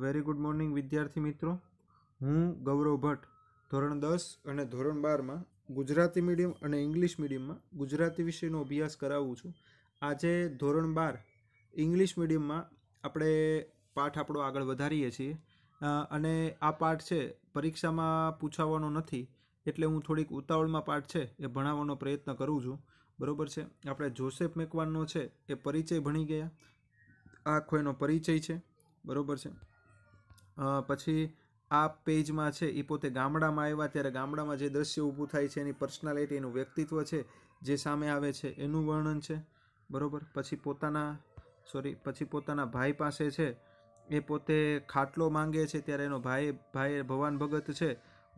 very good morning વિદ્યાર્થી મિત્રો હું ગૌરવ ભટ્ટ ધોરણ દસ અને ધોરણ બારમાં ગુજરાતી મીડિયમ અને ઇંગ્લિશ મીડિયમમાં ગુજરાતી વિષયનો અભ્યાસ કરાવું છું આજે ધોરણ બાર ઇંગ્લિશ મીડિયમમાં આપણે પાઠ આપણો આગળ વધારીએ છીએ અને આ પાઠ છે પરીક્ષામાં પૂછાવાનો નથી એટલે હું થોડીક ઉતાવળમાં પાઠ છે એ ભણાવવાનો પ્રયત્ન કરું છું બરોબર છે આપણે જોસેફ મેકવાનનો છે એ પરિચય ભણી ગયા આખો એનો પરિચય છે બરાબર છે પછી આ પેજમાં છે એ પોતે ગામડામાં આવ્યા ત્યારે ગામડામાં જે દ્રશ્ય ઊભું થાય છે એની પર્સનાલિટી એનું વ્યક્તિત્વ છે જે સામે આવે છે એનું વર્ણન છે બરાબર પછી પોતાના સોરી પછી પોતાના ભાઈ પાસે છે એ પોતે ખાટલો માંગે છે ત્યારે એનો ભાઈ ભાઈ ભવાન ભગત છે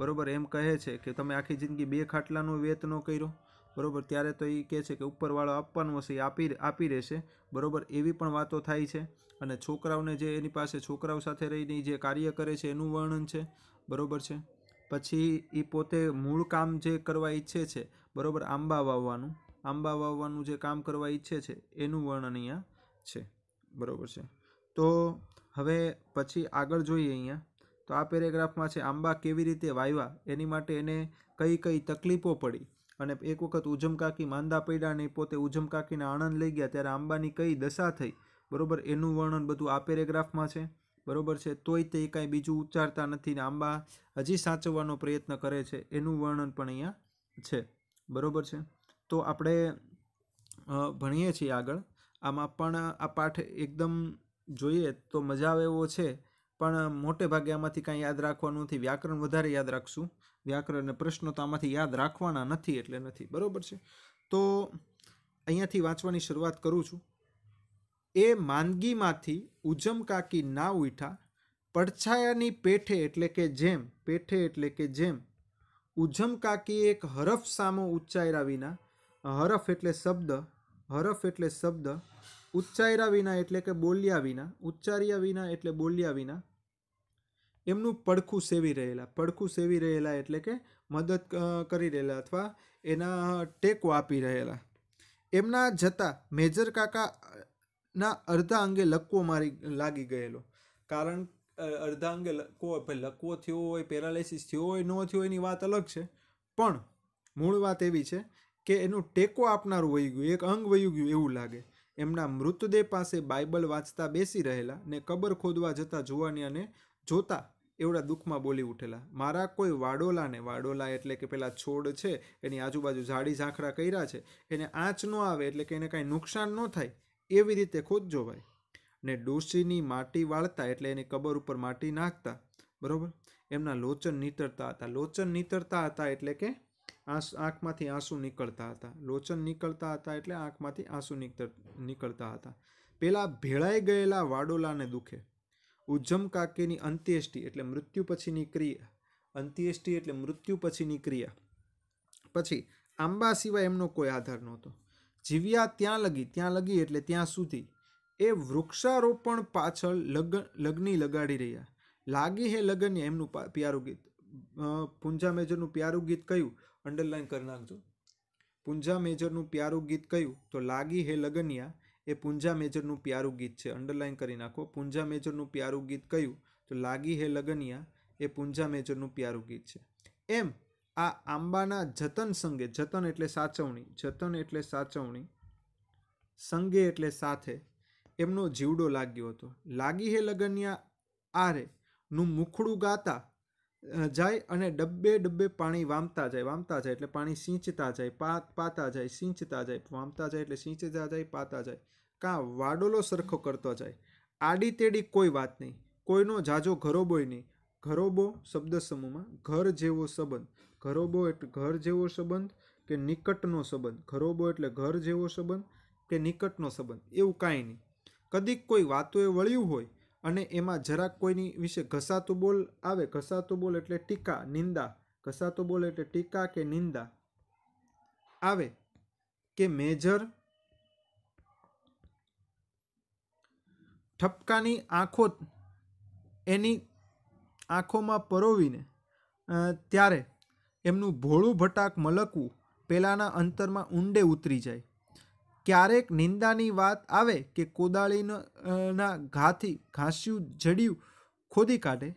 બરાબર એમ કહે છે કે તમે આખી જિંદગી બે ખાટલાનો વેત ન કર્યો બરાબર ત્યારે તો એ કહે છે કે ઉપરવાળો આપવાનો છે એ આપી આપી રહેશે બરાબર એવી પણ વાતો થાય છે અને છોકરાઓને જે એની પાસે છોકરાઓ સાથે રહીને જે કાર્ય કરે છે એનું વર્ણન છે બરાબર છે પછી એ પોતે મૂળ કામ જે કરવા ઈચ્છે છે બરાબર આંબા વાવવાનું આંબા વાવવાનું જે કામ કરવા ઈચ્છે છે એનું વર્ણન અહીંયા છે બરાબર છે તો હવે પછી આગળ જોઈએ અહીંયા તો આ પેરેગ્રાફમાં છે આંબા કેવી રીતે વાવ્યા એની માટે એને કઈ કઈ તકલીફો પડી અને એક વખત ઉજમકાકી માંદા પડ્યા ને પોતે ઉજમકાકીને આણંદ લઈ ગયા ત્યારે આંબાની કઈ દશા થઈ બરાબર એનું વર્ણન બધું આ પેરેગ્રાફમાં છે બરાબર છે તોય તે કાંઈ બીજું ઉચ્ચારતા નથી ને આંબા હજી સાચવવાનો પ્રયત્ન કરે છે એનું વર્ણન પણ અહીંયા છે બરાબર છે તો આપણે ભણીએ છીએ આગળ આમાં પણ આ પાઠ એકદમ જોઈએ તો મજા આવે એવો છે પણ મોટે ભાગે આમાંથી કાંઈ યાદ રાખવાનું નથી વ્યાકરણ વધારે યાદ રાખશું વ્યાકરણ અને પ્રશ્નો તો આમાંથી યાદ રાખવાના નથી એટલે નથી બરાબર છે તો અહીંયાથી વાંચવાની શરૂઆત કરું છું એ માંદગીમાંથી ઉજમ કાકી ના ઉઠા પડછાયાની પેઠે એટલે કે જેમ પેઠે એટલે કે જેમ ઉજમ કાકી એક હરફ સામો ઉચ્ચાયરા વિના હરફ એટલે શબ્દ હરફ એટલે શબ્દ ઉચ્ચાર્યા વિના એટલે કે બોલ્યા વિના ઉચ્ચાર્યા વિના એટલે બોલ્યા વિના એમનું પડખું સેવી રહેલા પડખું સેવી રહેલા એટલે કે મદદ કરી રહેલા અથવા એના ટેકો આપી રહેલા એમના જતાં મેજર કાકાના અડધા અંગે લકવો મારી લાગી ગયેલો કારણ અડધા અંગે લકવો ભાઈ લકવો થયો હોય પેરાલિસિસ થયો હોય ન થયો એની વાત અલગ છે પણ મૂળ વાત એવી છે કે એનું ટેકો આપનારું વહી ગયું એક અંગ વહી ગયું એવું લાગે એમના મૃતદેહ પાસે બાઇબલ વાંચતા બેસી રહેલા ને કબર ખોદવા જતાં જોવાની અને જોતા એવડા દુઃખમાં બોલી ઉઠેલા મારા કોઈ વાડોલાને વાડોલા એટલે કે પેલા છોડ છે એની આજુબાજુ ઝાડી ઝાંખરા કર્યા છે એને આંચ ન આવે એટલે કે એને કાંઈ નુકસાન ન થાય એવી રીતે ખોદજો જોવાય ને ડોશીની માટી વાળતા એટલે એની કબર ઉપર માટી નાખતા બરાબર એમના લોચન નીતરતા હતા લોચન નીતરતા હતા એટલે કે આંસ આંખમાંથી આંસુ નીકળતા હતા લોચન નીકળતા હતા એટલે આંખમાંથી આંસુ નીકળતા હતા પહેલાં ભેળાઈ ગયેલા વાડોલાને દુખે ઉજ્જમ કાકેની અંત્યેષ્ટિ એટલે મૃત્યુ પછીની ક્રિયા અંત્યેષ્ટિ એટલે મૃત્યુ પછીની ક્રિયા પછી આંબા સિવાય એમનો કોઈ આધાર નહોતો જીવ્યા ત્યાં લગી ત્યાં લગી એટલે ત્યાં સુધી એ વૃક્ષારોપણ પાછળ લગ્ન લગ્નિ લગાડી રહ્યા લાગી હે લગન્ય એમનું પ્યારું ગીત પુંજા મેજરનું પ્યારું ગીત કયું અંડરલાઈન કરી નાખજો પુંજા મેજરનું પ્યારું ગીત કયું તો લાગી હે લગનિયા એ પૂંજા મેજરનું પ્યારું ગીત છે અંડરલાઇન કરી નાખો પૂંજા મેજરનું પ્યારું ગીત કયું તો લાગી હે લગનિયા એ પૂંજા મેજરનું પ્યારું ગીત છે એમ આ આંબાના જતન સંગે જતન એટલે સાચવણી જતન એટલે સાચવણી સંગે એટલે સાથે એમનો જીવડો લાગ્યો હતો લાગી હે લગનિયા આરે નું મુખડું ગાતા જાય અને ડબ્બે ડબ્બે પાણી વામતા જાય વામતા જાય એટલે પાણી સિંચતા જાય પાત પાતા જાય સિંચતા જાય વામતા જાય એટલે સિંચતા જાય પાતા જાય કાં વાડોલો સરખો કરતો જાય આડી તેડી કોઈ વાત નહીં કોઈનો જાજો ઘરોબોય નહીં ઘરોબો શબ્દ સમૂહમાં ઘર જેવો સંબંધ ઘરોબો એટલે ઘર જેવો સંબંધ કે નિકટનો સંબંધ ઘરોબો એટલે ઘર જેવો સંબંધ કે નિકટનો સંબંધ એવું કાંઈ નહીં કદીક કોઈ વાતોએ વળ્યું હોય અને એમાં જરાક કોઈની વિશે ઘસાતું બોલ આવે ઘસાતું બોલ એટલે ટીકા નિંદા ઘસાતું બોલ એટલે ટીકા કે નિંદા આવે કે મેજર ઠપકાની આંખો એની આંખોમાં પરોવીને ત્યારે એમનું ભોળું ભટાક મલકવું પહેલાંના અંતરમાં ઊંડે ઉતરી જાય ક્યારેક નિંદાની વાત આવે કે કોદાળીના ઘાથી ઘાસ્યું જડ્યું ખોદી કાઢે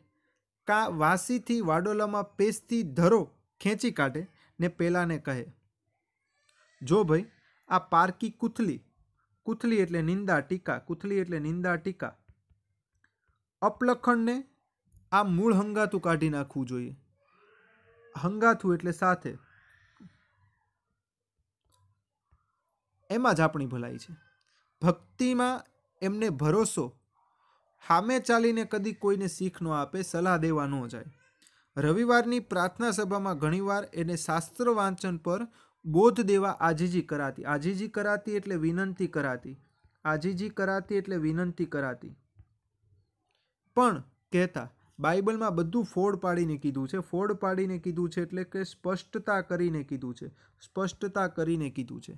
કા વાસીથી વાડોલામાં પેસ્તી ધરો ખેંચી કાઢે ને પેલાને કહે જો ભાઈ આ પારકી કુથલી કુથલી એટલે નિંદા ટીકા કુથલી એટલે નિંદા ટીકા અપલખણને આ મૂળ હંગાતું કાઢી નાખવું જોઈએ હંગાથું એટલે સાથે એમાં જ આપણી ભલાઈ છે ભક્તિમાં એમને ભરોસો સામે ચાલીને કદી કોઈને શીખ ન આપે સલાહ દેવા ન જાય રવિવારની પ્રાર્થના સભામાં ઘણીવાર એને શાસ્ત્ર વાંચન પર બોધ દેવા આજીજી કરાતી આજીજી કરાતી એટલે વિનંતી કરાતી આજીજી કરાતી એટલે વિનંતી કરાતી પણ કહેતા બાઇબલમાં બધું ફોડ પાડીને કીધું છે ફોડ પાડીને કીધું છે એટલે કે સ્પષ્ટતા કરીને કીધું છે સ્પષ્ટતા કરીને કીધું છે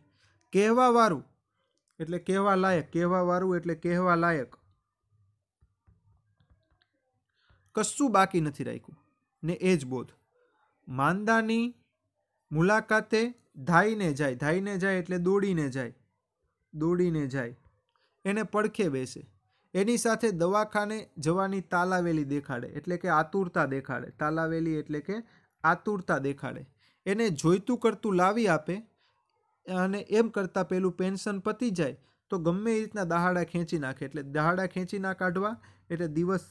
કહેવાવાળું એટલે કહેવા લાયક કહેવાવાળું એટલે કહેવા લાયક કશું બાકી નથી રાખ્યું ને એ જ બોધ માંદાની મુલાકાતે ધાઈને જાય ધાઈને જાય એટલે દોડીને જાય દોડીને જાય એને પડખે બેસે એની સાથે દવાખાને જવાની તાલાવેલી દેખાડે એટલે કે આતુરતા દેખાડે તાલાવેલી એટલે કે આતુરતા દેખાડે એને જોઈતું કરતું લાવી આપે અને એમ કરતાં પેલું પેન્શન પતી જાય તો ગમે એ રીતના દહાડા ખેંચી નાખે એટલે દહાડા ખેંચી ના કાઢવા એટલે દિવસ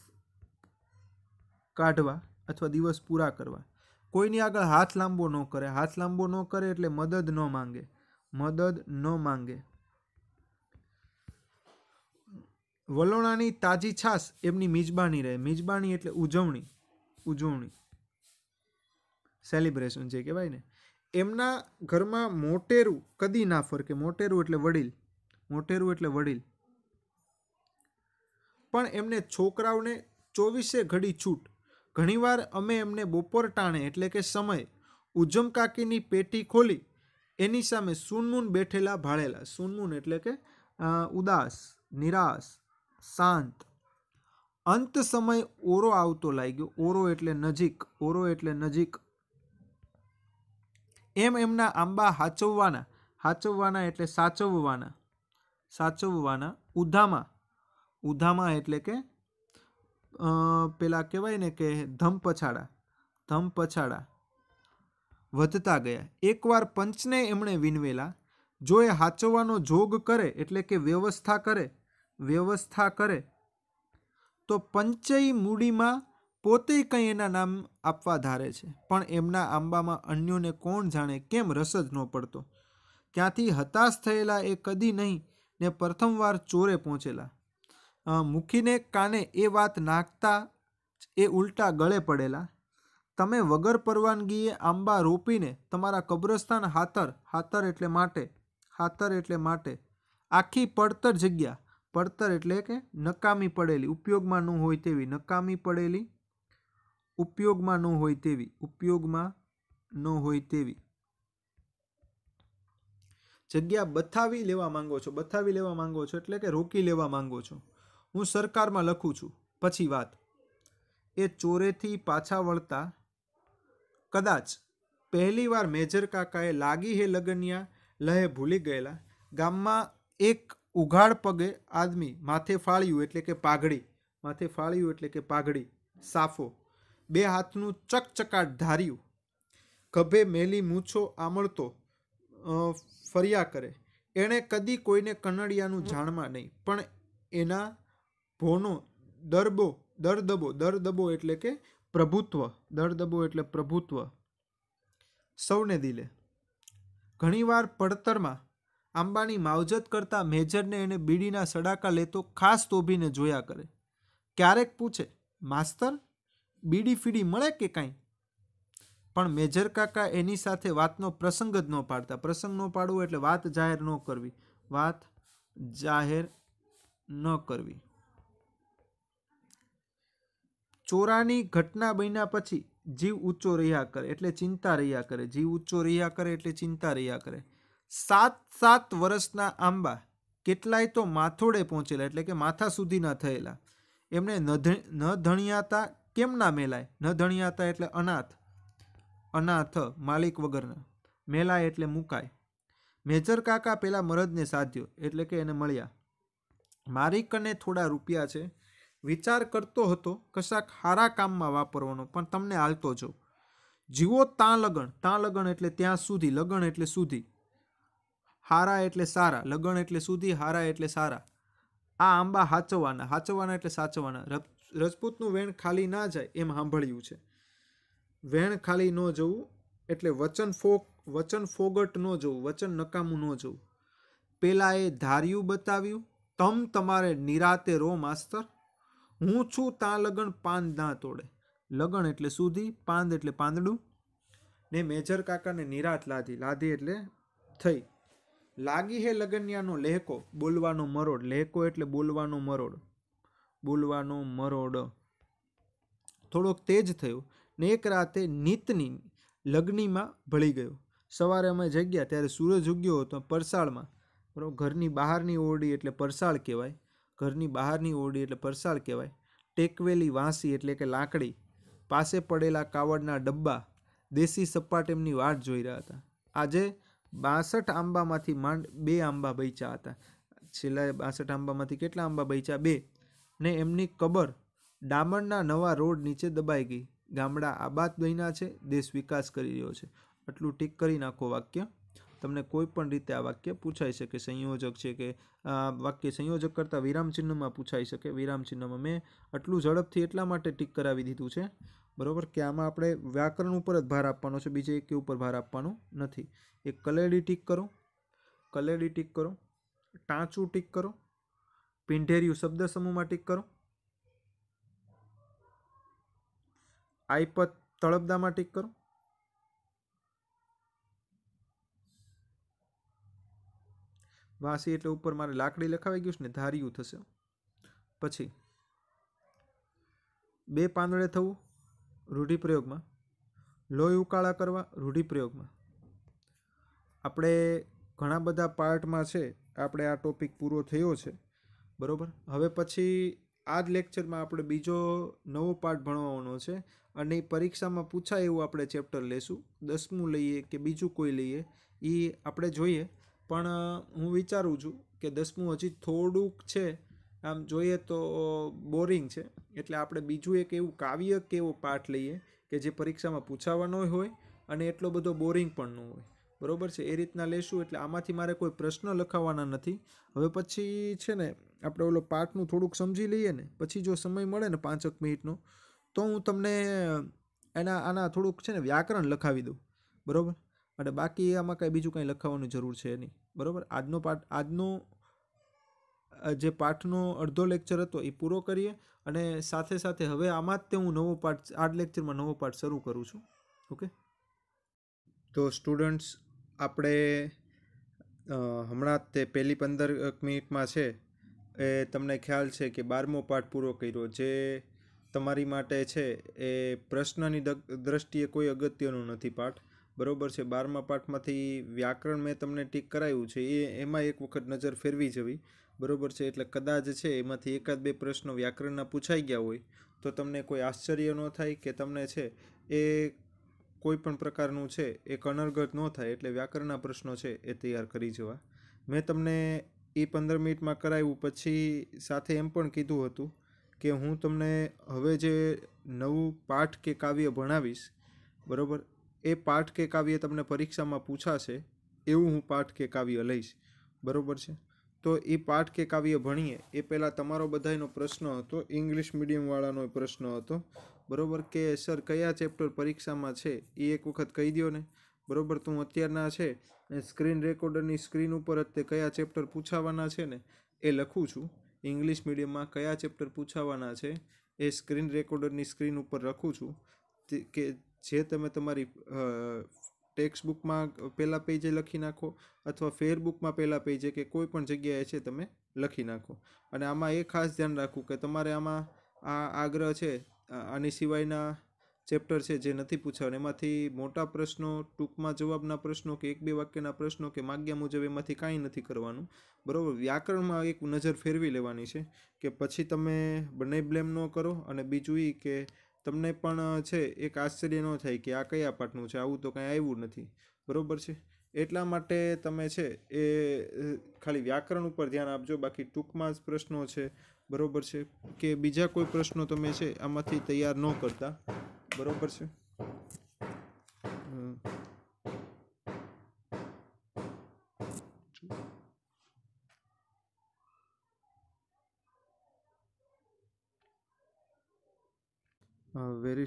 કાઢવા અથવા દિવસ પૂરા કરવા કોઈની આગળ હાથ લાંબો ન કરે હાથ લાંબો ન કરે એટલે મદદ ન માંગે મદદ ન માંગે વલોણાની તાજી છાસ એમની મિજબાની રહે મિજબાની એટલે ઉજવણી ઉજવણી સેલિબ્રેશન જે કહેવાય ને એમના ઘરમાં મોટેરું કદી ના ફરકે મોટેરું એટલે વડીલ મોટેરું એટલે વડીલ પણ એમને છોકરાઓને ચોવીસે ઘડી છૂટ ઘણીવાર અમે એમને બપોર ટાણે એટલે કે સમય ઉજમ કાકીની પેટી ખોલી એની સામે સુનમૂન બેઠેલા ભાળેલા સુનમૂન એટલે કે ઉદાસ નિરાશ શાંત અંત સમય ઓરો આવતો લાગ્યો ઓરો એટલે નજીક ઓરો એટલે નજીક એમ એમના આંબા હાચવવાના હાચવવાના એટલે સાચવવાના સાચવવાના ઉધામાં ઉધામાં એટલે કે પેલા કહેવાય ને કે ધમ પછાડા ધમ પછાડા વધતા ગયા એકવાર પંચને એમણે વિનવેલા જો એ હાચવવાનો જોગ કરે એટલે કે વ્યવસ્થા કરે વ્યવસ્થા કરે તો પંચય મૂડીમાં પોતે કંઈ એના નામ આપવા ધારે છે પણ એમના આંબામાં અન્યોને કોણ જાણે કેમ રસ જ ન પડતો ત્યાંથી હતાશ થયેલા એ કદી નહીં ને પ્રથમવાર ચોરે પહોંચેલા મૂકીને કાને એ વાત નાખતા એ ઉલટા ગળે પડેલા તમે વગર પરવાનગીએ આંબા રોપીને તમારા કબ્રસ્તાન હાથર હાતર એટલે માટે હાથર એટલે માટે આખી પડતર જગ્યા પડતર એટલે કે નકામી પડેલી ઉપયોગમાં ન હોય તેવી નકામી પડેલી ઉપયોગમાં ન હોય તેવી ઉપયોગમાં ન હોય તેવી જગ્યા બથાવી લેવા માંગો છો બથાવી લેવા માંગો છો એટલે કે રોકી લેવા માંગો છો હું સરકારમાં લખું છું પછી વાત એ ચોરેથી પાછા વળતા કદાચ પહેલીવાર મેજર કાકાએ લાગી હે લગનિયા લહે ભૂલી ગયેલા ગામમાં એક ઉઘાડ પગે આદમી માથે ફાળ્યું એટલે કે પાઘડી માથે ફાળ્યું એટલે કે પાઘડી સાફો બે હાથનું ચકચકાટ ધાર્યું ગભે મેલી મૂછો આમળતો ફર્યા કરે એણે કદી કોઈને કનડિયાનું જાણમાં નહીં પણ એના ભોનો દરબો દરદબો દરદબો એટલે કે પ્રભુત્વ દરદબો એટલે પ્રભુત્વ સૌને દિલે ઘણીવાર પડતરમાં આંબાની માવજત કરતા મેજરને એને બીડીના સડાકા લેતો ખાસ તોભીને જોયા કરે ક્યારેક પૂછે માસ્તર બીડી ફીડી મળે કે કાંઈ પણ મેજર કાકા એની સાથે વાતનો પ્રસંગ જ ન પાડતા પ્રસંગ ન પાડવો એટલે વાત જાહેર ન કરવી વાત જાહેર ન કરવી ચોરાની ઘટના બન્યા પછી જીવ ઊંચો રહ્યા કરે એટલે ચિંતા રહ્યા કરે જીવ ઊંચો રહ્યા કરે એટલે ચિંતા રહ્યા કરે સાત સાત વર્ષના આંબા કેટલાય તો માથોડે પહોંચેલા એટલે કે માથા સુધીના થયેલા એમને ન ધણિયાતા કેમ ના મેલાય ન ધણિયાતા એટલે અનાથ અનાથ માલિક વગરના મેલાય એટલે મુકાય મેજર કાકા પેલા મરદને સાધ્યો એટલે કે એને મળ્યા મારી કને થોડા રૂપિયા છે વિચાર કરતો હતો કશાક સારા કામમાં વાપરવાનો પણ તમને હાલતો જો જીવો ત્યાં લગણ ત્યાં લગણ એટલે ત્યાં સુધી લગણ એટલે સુધી હારા એટલે સારા લગણ એટલે સુધી હારા એટલે સારા આ આંબા હાચવવાના હાચવવાના એટલે સાચવવાના રજપૂતનું વેણ ખાલી ના જાય એમ સાંભળ્યું છે વેણ ખાલી ન જવું એટલે વચન ફોક વચન ફોગટ ન જવું વચન નકામું ન જવું પહેલાં એ ધાર્યું બતાવ્યું તમ તમારે નિરાતે રો માસ્તર હું છું ત્યાં લગન પાન ના તોડે લગન એટલે સુધી પાંદ એટલે પાંદડું ને મેજર કાકાને નિરાત લાધી લાધી એટલે થઈ લાગી હે લગન્યાનો લહેકો બોલવાનો મરોડ લહેકો એટલે બોલવાનો મરોડ બોલવાનો મરોડ થોડોક તેજ થયો ને એક રાતે નીતની લગ્નીમાં ભળી ગયો સવારે અમે જગ્યા ત્યારે સૂરજ ઉગ્યો હતો પરસાળમાં બરાબર ઘરની બહારની ઓરડી એટલે પરસાળ કહેવાય ઘરની બહારની ઓરડી એટલે પરસાળ કહેવાય ટેકવેલી વાંસી એટલે કે લાકડી પાસે પડેલા કાવડના ડબ્બા દેશી સપાટ એમની વાટ જોઈ રહ્યા હતા આજે બાસઠ આંબામાંથી માંડ બે આંબા બચ્યા હતા છેલ્લા બાસઠ આંબામાંથી કેટલા આંબા બચ્યા બે ને એમની કબર ડામરના નવા રોડ નીચે દબાઈ ગઈ ગામડા આબાદ બન્યા છે દેશ વિકાસ કરી રહ્યો છે આટલું ટીક કરી નાખો વાક્ય તમને કોઈ પણ રીતે આ વાક્ય પૂછાઈ શકે સંયોજક છે કે આ વાક્ય સંયોજક કરતાં વિરામચિહ્નમાં પૂછાઈ શકે વિરામચિહ્નમાં મેં આટલું ઝડપથી એટલા માટે ટીક કરાવી દીધું છે બરાબર કે આમાં આપણે વ્યાકરણ ઉપર જ ભાર આપવાનો છે બીજે એક ઉપર ભાર આપવાનો નથી એક કલેડી ટીક કરો કલેડી ટીક કરો ટાંચું ટીક કરો પિંઢેરિયું શબ્દ સમૂહમાં ટીક કરો આઈપત તળપદામાં ટીક કરો વાસી એટલે ઉપર મારે લાકડી લખાવી ગયું છે ને ધાર્યું થશે પછી બે પાંદડે થવું રૂઢિપ્રયોગમાં લોહી ઉકાળા કરવા રૂઢિપ્રયોગમાં આપણે ઘણા બધા પાર્ટમાં છે આપણે આ ટોપિક પૂરો થયો છે બરાબર હવે પછી આ જ લેક્ચરમાં આપણે બીજો નવો પાર્ટ ભણવાનો છે અને પરીક્ષામાં પૂછાય એવું આપણે ચેપ્ટર લેશું દસમું લઈએ કે બીજું કોઈ લઈએ એ આપણે જોઈએ પણ હું વિચારું છું કે દસમું હજી થોડુંક છે આમ જોઈએ તો બોરિંગ છે એટલે આપણે બીજું એક એવું કાવ્ય કે એવો પાઠ લઈએ કે જે પરીક્ષામાં પૂછાવાનો હોય અને એટલો બધો બોરિંગ પણ ન હોય બરાબર છે એ રીતના લેશું એટલે આમાંથી મારે કોઈ પ્રશ્ન લખાવવાના નથી હવે પછી છે ને આપણે ઓલો પાઠનું થોડુંક સમજી લઈએ ને પછી જો સમય મળે ને પાંચક મિનિટનો તો હું તમને એના આના થોડુંક છે ને વ્યાકરણ લખાવી દઉં બરાબર અને બાકી આમાં કાંઈ બીજું કંઈ લખાવવાની જરૂર છે નહીં બરાબર આજનો પાઠ આજનો જે પાઠનો અડધો લેક્ચર હતો એ પૂરો કરીએ અને સાથે સાથે હવે આમાં જ તે હું નવો પાઠ આ લેક્ચરમાં નવો પાઠ શરૂ કરું છું ઓકે તો સ્ટુડન્ટ્સ આપણે હમણાં તે પહેલી પંદર મિનિટમાં છે એ તમને ખ્યાલ છે કે બારમો પાઠ પૂરો કર્યો જે તમારી માટે છે એ પ્રશ્નની દ્રષ્ટિએ કોઈ અગત્યનો નથી પાઠ બરોબર છે બારમા પાઠમાંથી વ્યાકરણ મેં તમને ટીક કરાવ્યું છે એ એમાં એક વખત નજર ફેરવી જવી બરોબર છે એટલે કદાચ છે એમાંથી એકાદ બે પ્રશ્નો વ્યાકરણના પૂછાઈ ગયા હોય તો તમને કોઈ આશ્ચર્ય ન થાય કે તમને છે એ કોઈ પણ પ્રકારનું છે એ કનર્ગત ન થાય એટલે વ્યાકરણના પ્રશ્નો છે એ તૈયાર કરી જવા મેં તમને એ પંદર મિનિટમાં કરાવ્યું પછી સાથે એમ પણ કીધું હતું કે હું તમને હવે જે નવું પાઠ કે કાવ્ય ભણાવીશ બરાબર એ પાઠ કે કાવ્ય તમને પરીક્ષામાં પૂછાશે એવું હું પાઠ કે કાવ્ય લઈશ બરાબર છે તો એ પાઠ કે કાવ્ય ભણીએ એ પહેલાં તમારો બધાનો પ્રશ્ન હતો ઇંગ્લિશ મીડિયમવાળાનો પ્રશ્ન હતો બરાબર કે સર કયા ચેપ્ટર પરીક્ષામાં છે એ એક વખત કહી દો ને બરાબર તું અત્યારના છે સ્ક્રીન રેકોર્ડરની સ્ક્રીન ઉપર જ તે કયા ચેપ્ટર પૂછાવાના છે ને એ લખું છું ઇંગ્લિશ મીડિયમમાં કયા ચેપ્ટર પૂછાવાના છે એ સ્ક્રીન રેકોર્ડરની સ્ક્રીન ઉપર લખું છું કે જે તમે તમારી ટેક્સ બુકમાં પહેલાં પેજે લખી નાખો અથવા ફેરબુકમાં પહેલાં પેજે કે કોઈ પણ જગ્યાએ છે તમે લખી નાખો અને આમાં એ ખાસ ધ્યાન રાખવું કે તમારે આમાં આ આગ્રહ છે આની સિવાયના ચેપ્ટર છે જે નથી પૂછાવાના એમાંથી મોટા પ્રશ્નો ટૂંકમાં જવાબના પ્રશ્નો કે એક બે વાક્યના પ્રશ્નો કે માગ્યા મુજબ એમાંથી કાંઈ નથી કરવાનું બરાબર વ્યાકરણમાં એક નજર ફેરવી લેવાની છે કે પછી તમે બંને બ્લેમ ન કરો અને બીજું એ કે તમને પણ છે એક આશ્ચર્ય ન થાય કે આ કયા પાઠનું છે આવું તો કંઈ આવ્યું નથી બરાબર છે એટલા માટે તમે છે એ ખાલી વ્યાકરણ ઉપર ધ્યાન આપજો બાકી ટૂંકમાં જ પ્રશ્નો છે બરાબર છે કે બીજા કોઈ પ્રશ્નો તમે છે આમાંથી તૈયાર ન કરતા બરાબર છે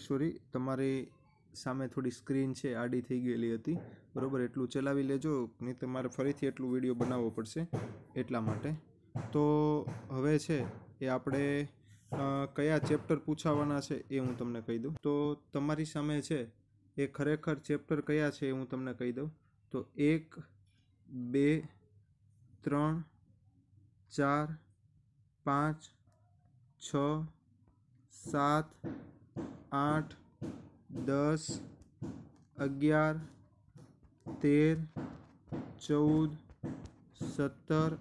સોરી તમારી સામે થોડી સ્ક્રીન છે આડી થઈ ગયેલી હતી બરાબર એટલું ચલાવી લેજો નહીં તમારે ફરીથી એટલું વિડીયો બનાવવો પડશે એટલા માટે તો હવે છે એ આપણે કયા ચેપ્ટર પૂછાવાના છે એ હું તમને કહી દઉં તો તમારી સામે છે એ ખરેખર ચેપ્ટર કયા છે એ હું તમને કહી દઉં તો એક બે ત્રણ ચાર પાંચ છ સાત આઠ દસ અગિયાર તેર ચૌદ સત્તર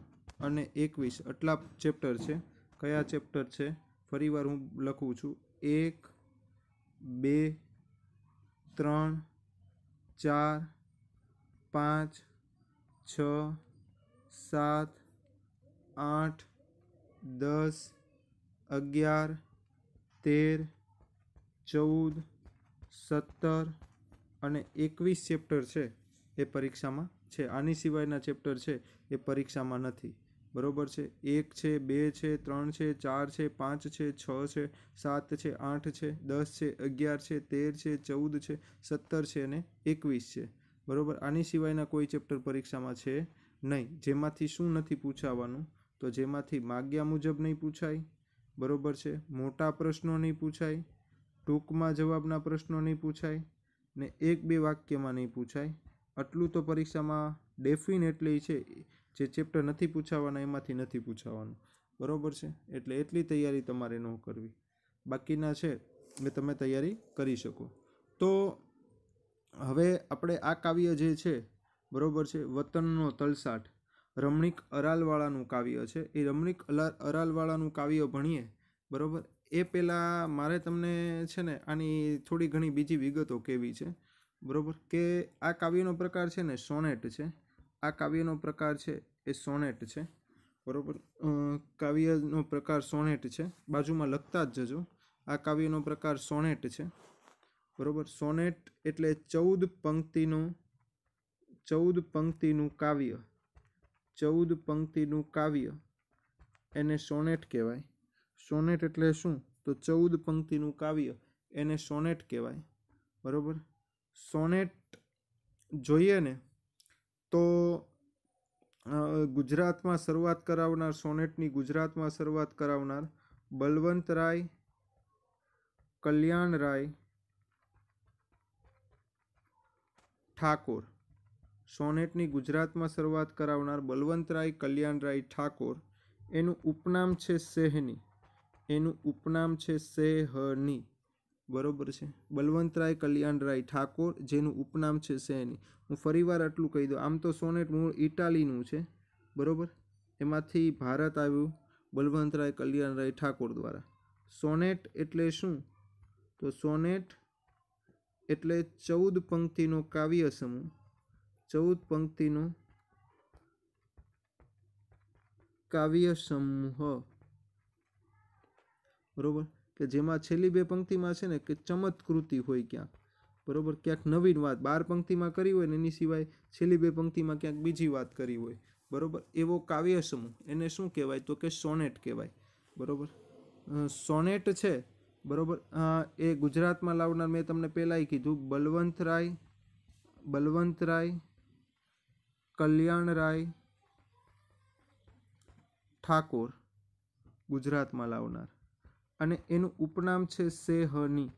અને એકવીસ આટલા ચેપ્ટર છે કયા ચેપ્ટર છે ફરીવાર હું લખું છું એક બે ત્રણ ચાર પાંચ છ સાત આઠ દસ અગિયાર તેર ચૌદ સત્તર અને એકવીસ ચેપ્ટર છે એ પરીક્ષામાં છે આની સિવાયના ચેપ્ટર છે એ પરીક્ષામાં નથી બરોબર છે એક છે બે છે ત્રણ છે ચાર છે પાંચ છે છ છે સાત છે આઠ છે દસ છે અગિયાર છે તેર છે ચૌદ છે સત્તર છે અને એકવીસ છે બરોબર આની સિવાયના કોઈ ચેપ્ટર પરીક્ષામાં છે નહીં જેમાંથી શું નથી પૂછાવાનું તો જેમાંથી માગ્યા મુજબ નહીં પૂછાય બરોબર છે મોટા પ્રશ્નો નહીં પૂછાય ટૂંકમાં જવાબના પ્રશ્નો નહીં પૂછાય ને એક બે વાક્યમાં નહીં પૂછાય આટલું તો પરીક્ષામાં ડેફિનેટલી છે જે ચેપ્ટર નથી પૂછાવાના એમાંથી નથી પૂછાવાનું બરાબર છે એટલે એટલી તૈયારી તમારે ન કરવી બાકીના છે એ તમે તૈયારી કરી શકો તો હવે આપણે આ કાવ્ય જે છે બરાબર છે વતનનો તલસાટ રમણીક અરાલવાળાનું કાવ્ય છે એ રમણીક અરાલવાળાનું કાવ્ય ભણીએ બરાબર એ પહેલાં મારે તમને છે ને આની થોડી ઘણી બીજી વિગતો કહેવી છે બરાબર કે આ કાવ્યનો પ્રકાર છે ને સોનેટ છે આ કાવ્યનો પ્રકાર છે એ સોનેટ છે બરાબર કાવ્યનો પ્રકાર સોનેટ છે બાજુમાં લખતા જ જજો આ કાવ્યનો પ્રકાર સોનેટ છે બરાબર સોનેટ એટલે ચૌદ પંક્તિનું ચૌદ પંક્તિનું કાવ્ય ચૌદ પંક્તિનું કાવ્ય એને સોનેટ કહેવાય સોનેટ એટલે શું તો ચૌદ પંક્તિનું કાવ્ય એને સોનેટ કહેવાય બરાબર સોનેટ જોઈએ ને તો ગુજરાતમાં શરૂઆત કરાવનાર સોનેટની ગુજરાતમાં શરૂઆત કરાવનાર બલવંતરાય કલ્યાણરાય ઠાકોર સોનેટની ગુજરાતમાં શરૂઆત કરાવનાર બલવંતરાય કલ્યાણરાય ઠાકોર એનું ઉપનામ છે સેહની એનું ઉપનામ છે સેહની બરોબર છે બલવંતરાય કલ્યાણરાય ઠાકોર જેનું ઉપનામ છે સેની હું ફરીવાર આટલું કહી દઉં આમ તો સોનેટ મૂળ ઇટાલીનું છે બરોબર એમાંથી ભારત આવ્યું બલવંતરાય કલ્યાણરાય ઠાકોર દ્વારા સોનેટ એટલે શું તો સોનેટ એટલે ચૌદ પંક્તિનો કાવ્ય સમૂહ ચૌદ પંક્તિનો કાવ્ય સમૂહ બરાબર કે જેમાં છેલ્લી બે પંક્તિમાં છે ને કે ચમત્કૃતિ હોય ક્યાંક બરાબર ક્યાંક નવીન વાત બાર પંક્તિમાં કરી હોય ને એની સિવાય છેલ્લી બે પંક્તિમાં ક્યાંક બીજી વાત કરી હોય બરાબર એવો કાવ્ય સમૂહ એને શું કહેવાય તો કે સોનેટ કહેવાય બરાબર સોનેટ છે બરાબર એ ગુજરાતમાં લાવનાર મેં તમને પહેલાંય કીધું બલવંતરાય બલવંતરાય કલ્યાણરાય ઠાકોર ગુજરાતમાં લાવનાર અને એનું ઉપનામ છે સેહની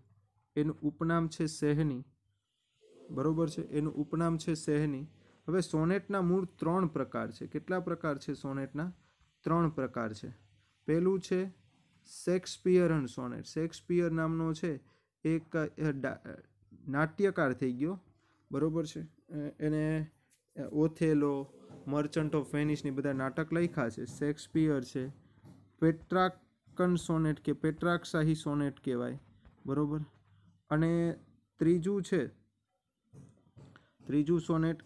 એનું ઉપનામ છે સેહની બરોબર છે એનું ઉપનામ છે સેહની હવે સોનેટના મૂળ ત્રણ પ્રકાર છે કેટલા પ્રકાર છે સોનેટના ત્રણ પ્રકાર છે પહેલું છે શેક્સપિયરન સોનેટ શેક્સપિયર નામનો છે એક નાટ્યકાર થઈ ગયો બરાબર છે એને ઓથેલો મર્ચન્ટ ઓફ વેનિસની બધા નાટક લખ્યા છે શેક્સપિયર છે પેટ્રાક કન સોનેટ કે પેટ્રાકશાહી સોનેટ કહેવાય બરાબર અને ત્રીજું છે ત્રીજું સોનેટ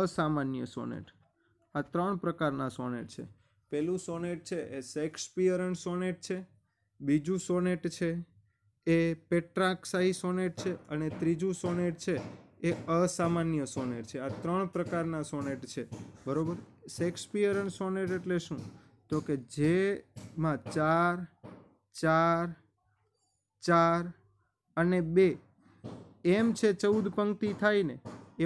અસામાન્ય સોનેટ આ ત્રણ પ્રકારના સોનેટ છે પહેલું સોનેટ છે એ શેક્સપિયરન સોનેટ છે બીજું સોનેટ છે એ પેટ્રાકશાહી સોનેટ છે અને ત્રીજું સોનેટ છે એ અસામાન્ય સોનેટ છે આ ત્રણ પ્રકારના સોનેટ છે બરાબર શેક્સપિયરન સોનેટ એટલે શું તો કે જેમાં ચાર ચાર ચાર અને બે એમ છે ચૌદ પંક્તિ થાય ને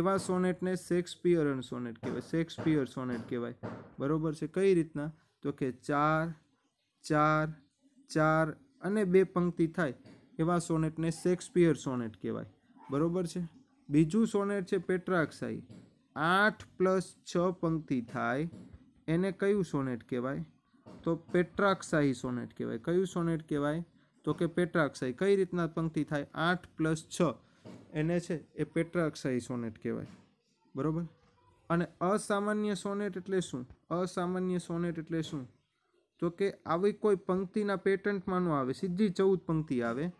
એવા સોનેટને શેક્સપિયર સોનેટ કહેવાય શેક્સપિયર સોનેટ કહેવાય બરાબર છે કઈ રીતના તો કે ચાર ચાર ચાર અને બે પંક્તિ થાય એવા સોનેટને શેક્સપિયર સોનેટ કહેવાય બરોબર છે બીજું સોનેટ છે પેટ્રાક્સાઈ આઠ પ્લસ છ પંક્તિ થાય એને કયું સોનેટ કહેવાય તો પેટ્રાક્સાઈ સોનેટ કહેવાય કયું સોનેટ કહેવાય તો કે પેટ્રાક્સાઈ કઈ રીતના પંક્તિ થાય આઠ પ્લસ છ એને છે એ પેટ્રાક્સાઈ સોનેટ કહેવાય બરાબર અને અસામાન્ય સોનેટ એટલે શું અસામાન્ય સોનેટ એટલે શું તો કે આવી કોઈ પંક્તિના પેટન્ટમાં આવે સીધી ચૌદ પંક્તિ આવે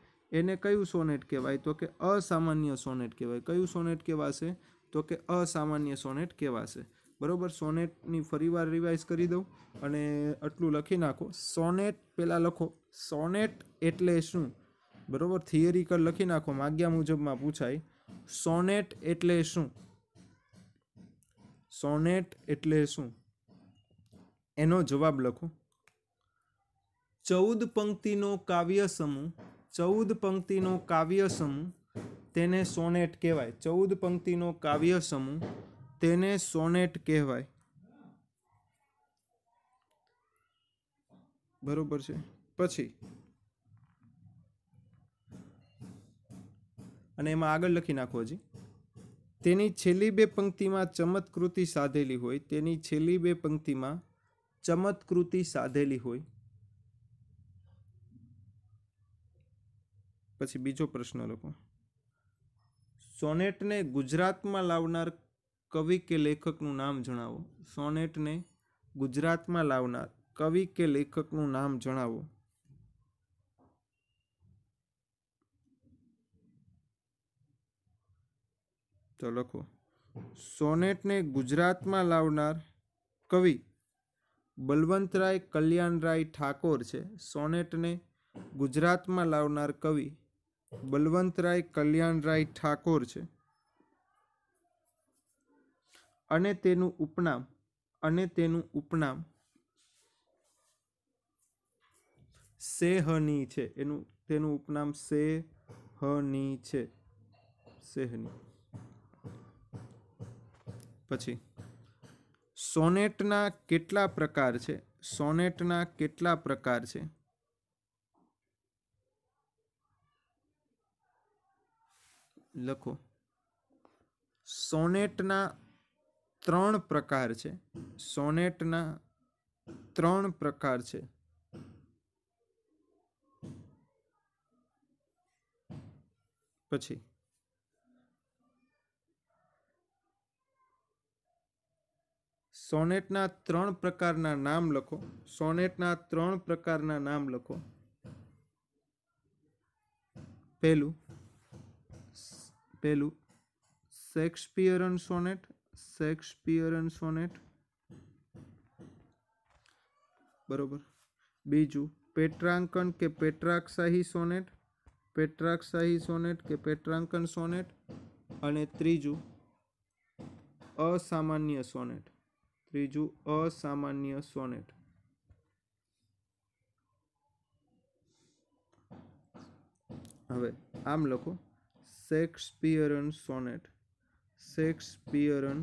એને કયું સોનેટ કહેવાય તો કે અસામાન્ય સોનેટ કહેવાય કયું સોનેટ કહેવાશે તો કે અસામાન્ય સોનેટ કહેવાશે બરાબર સોનેટની ફરીવાર રિવાઇઝ કરી દઉં અને આટલું લખી નાખો સોનેટ પહેલાં લખો સોનેટ એટલે શું બરાબર થિયરિકલ લખી નાખો માગ્યા મુજબમાં પૂછાય સોનેટ એટલે શું સોનેટ એટલે શું એનો જવાબ લખો ચૌદ પંક્તિનો કાવ્ય સમૂહ ચૌદ પંક્તિનો કાવ્ય સમૂહ તેને સોનેટ કહેવાય ચૌદ પંક્તિનો કાવ્ય સમૂહ તેને સોનેટ કહેવાય બરોબર છે પછી અને એમાં આગળ લખી નાખો હજી તેની છેલ્લી બે પંક્તિમાં ચમત્કૃતિ સાધેલી હોય તેની છેલ્લી બે પંક્તિમાં ચમત્કૃતિ સાધેલી હોય પછી બીજો પ્રશ્ન લખો સોનેટને ગુજરાતમાં લાવનાર કવિ કે લેખકનું નામ જણાવો સોનેટને ગુજરાતમાં લાવનાર કવિ કે લેખકનું નામ જણાવો તો લખો સોનેટને ગુજરાતમાં લાવનાર કવિ બલવંતરાય કલ્યાણરાય ઠાકોર છે સોનેટને ગુજરાતમાં લાવનાર કવિ બલવંતરાય કલ્યાણરાય ઠાકોર છે અને તેનું ઉપનામ અને તેનું ઉપનામ સેહની છે એનું તેનું ઉપનામ સેહની છે સેહની પછી સોનેટના કેટલા પ્રકાર છે સોનેટના કેટલા પ્રકાર છે લખો સોનેટના ત્રણ પ્રકાર છે સોનેટના ત્રણ પ્રકાર છે પછી સોનેટના ત્રણ પ્રકારના નામ લખો સોનેટના ત્રણ પ્રકારના નામ લખો પહેલું પહેલું શેક્સપિયરન સોનેટ શેક્સપિયરન સોનેટ બરોબર બીજું પેટ્રાંકન કે પેટ્રાકશાહી સોનેટ પેટ્રાકશાહી સોનેટ કે પેટ્રાંકન સોનેટ અને ત્રીજું અસામાન્ય સોનેટ ત્રીજું અસામાન્ય સોનેટ હવે આમ લખો શેક્સપિયરન સોનેટ શેક્સપિયરન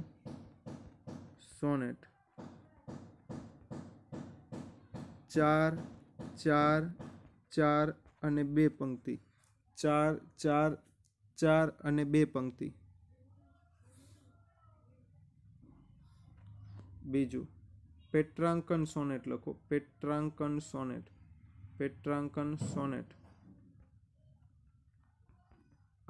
સોનેટ ચાર ચાર ચાર અને બે પંક્તિ ચાર ચાર ચાર અને બે પંક્તિ બીજું પેટ્રાંકન સોનેટ લખો પેટ્રાંકન સોનેટ પેટ્રાંકન સોનેટ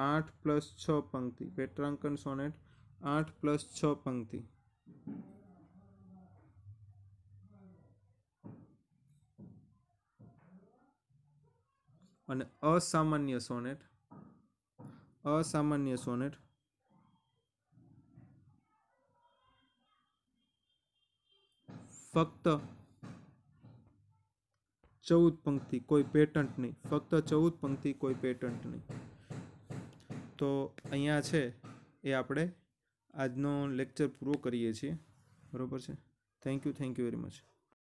આઠ પ્લસ છ પંક્તિ પેટ્રાંકન સોનેટ આઠ પ્લસ છ પંક્તિ અને અસામાન્ય સોનેટ અસામાન્ય સોનેટ ફક્ત ચૌદ પંક્તિ કોઈ પેટન્ટ નહીં ફક્ત ચૌદ પંક્તિ કોઈ પેટન્ટ નહીં તો અહીંયા છે એ આપણે આજનો લેક્ચર પૂરો કરીએ છીએ બરાબર છે thank you thank you very much